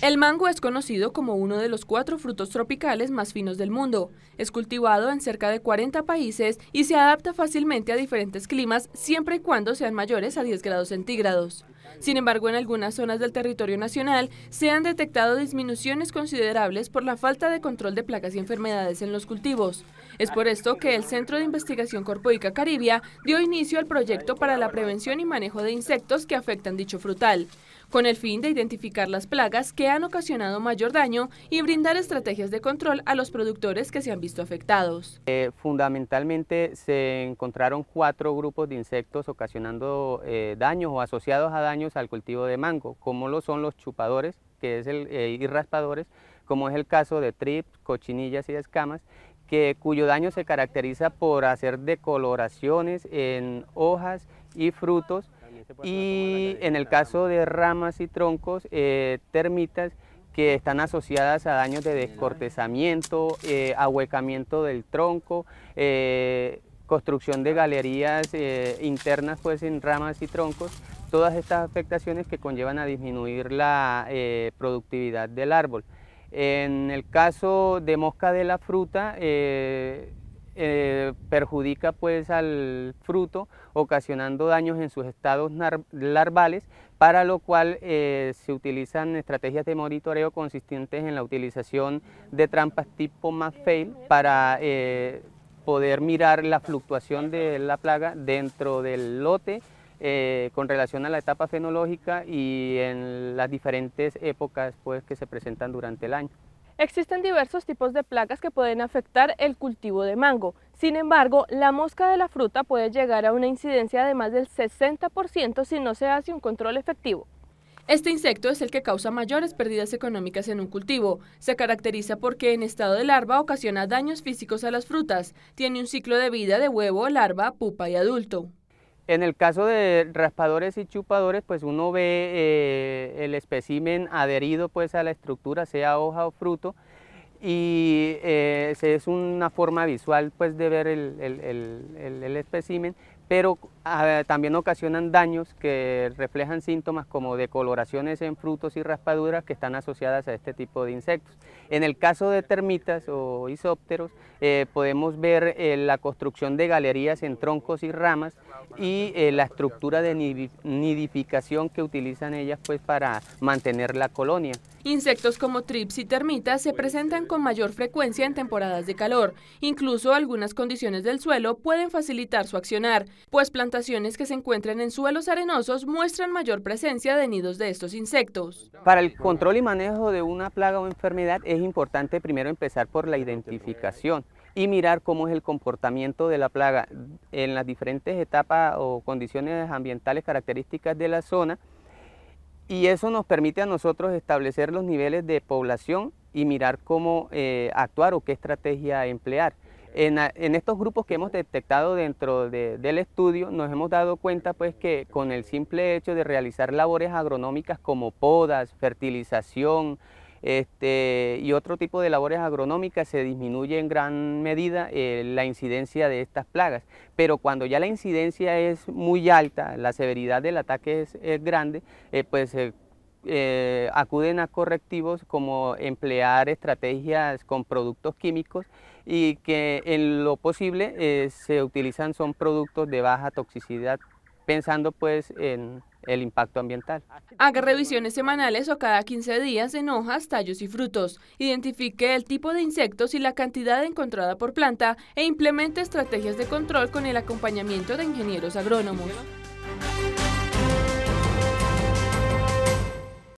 El mango es conocido como uno de los cuatro frutos tropicales más finos del mundo. Es cultivado en cerca de 40 países y se adapta fácilmente a diferentes climas siempre y cuando sean mayores a 10 grados centígrados. Sin embargo, en algunas zonas del territorio nacional se han detectado disminuciones considerables por la falta de control de plagas y enfermedades en los cultivos. Es por esto que el Centro de Investigación Corpoica Caribia dio inicio al proyecto para la prevención y manejo de insectos que afectan dicho frutal, con el fin de identificar las plagas que han ocasionado mayor daño y brindar estrategias de control a los productores que se han visto afectados. Eh, fundamentalmente se encontraron cuatro grupos de insectos ocasionando eh, daños o asociados a daños al cultivo de mango, como lo son los chupadores que es el, eh, y raspadores, como es el caso de trips, cochinillas y escamas, que, cuyo daño se caracteriza por hacer decoloraciones en hojas y frutos y en el caso de ramas y troncos, eh, termitas que están asociadas a daños de descortezamiento, eh, ahuecamiento del tronco, construcción de galerías internas pues en ramas y troncos, todas estas afectaciones que conllevan a disminuir la eh, productividad del árbol. En el caso de mosca de la fruta, eh, eh, perjudica pues al fruto ocasionando daños en sus estados larvales, para lo cual se utilizan estrategias de monitoreo consistentes en la utilización de trampas tipo McPhail para poder mirar la fluctuación de la plaga dentro del lote eh, con relación a la etapa fenológica y en las diferentes épocas pues, que se presentan durante el año. Existen diversos tipos de plagas que pueden afectar el cultivo de mango. Sin embargo, la mosca de la fruta puede llegar a una incidencia de más del 60% si no se hace un control efectivo. Este insecto es el que causa mayores pérdidas económicas en un cultivo. Se caracteriza porque en estado de larva ocasiona daños físicos a las frutas. Tiene un ciclo de vida de huevo, larva, pupa y adulto. En el caso de raspadores y chupadores, pues uno ve eh, el espécimen adherido pues a la estructura, sea hoja o fruto, y eh, es una forma visual pues de ver el, el, espécimen, pero también ocasionan daños que reflejan síntomas como decoloraciones en frutos y raspaduras que están asociadas a este tipo de insectos. En el caso de termitas o isópteros, eh, podemos ver eh, la construcción de galerías en troncos y ramas y eh, la estructura de nidificación que utilizan ellas pues, para mantener la colonia. Insectos como trips y termitas se presentan con mayor frecuencia en temporadas de calor. Incluso algunas condiciones del suelo pueden facilitar su accionar, pues plantas que se encuentran en suelos arenosos muestran mayor presencia de nidos de estos insectos. Para el control y manejo de una plaga o enfermedad es importante primero empezar por la identificación y mirar cómo es el comportamiento de la plaga en las diferentes etapas o condiciones ambientales características de la zona y eso nos permite a nosotros establecer los niveles de población y mirar cómo eh, actuar o qué estrategia emplear. En, estos grupos que hemos detectado dentro del estudio, nos hemos dado cuenta pues que con el simple hecho de realizar labores agronómicas como podas, fertilización, este, y otro tipo de labores agronómicas se disminuye en gran medida eh, la incidencia de estas plagas. Pero cuando ya la incidencia es muy alta, la severidad del ataque es, grande, eh, pues eh, acuden a correctivos como emplear estrategias con productos químicos y que en lo posible eh, se utilizan son productos de baja toxicidad, pensando pues en el impacto ambiental. Haga revisiones semanales o cada 15 días en hojas, tallos y frutos. Identifique el tipo de insectos y la cantidad encontrada por planta e implemente estrategias de control con el acompañamiento de ingenieros agrónomos.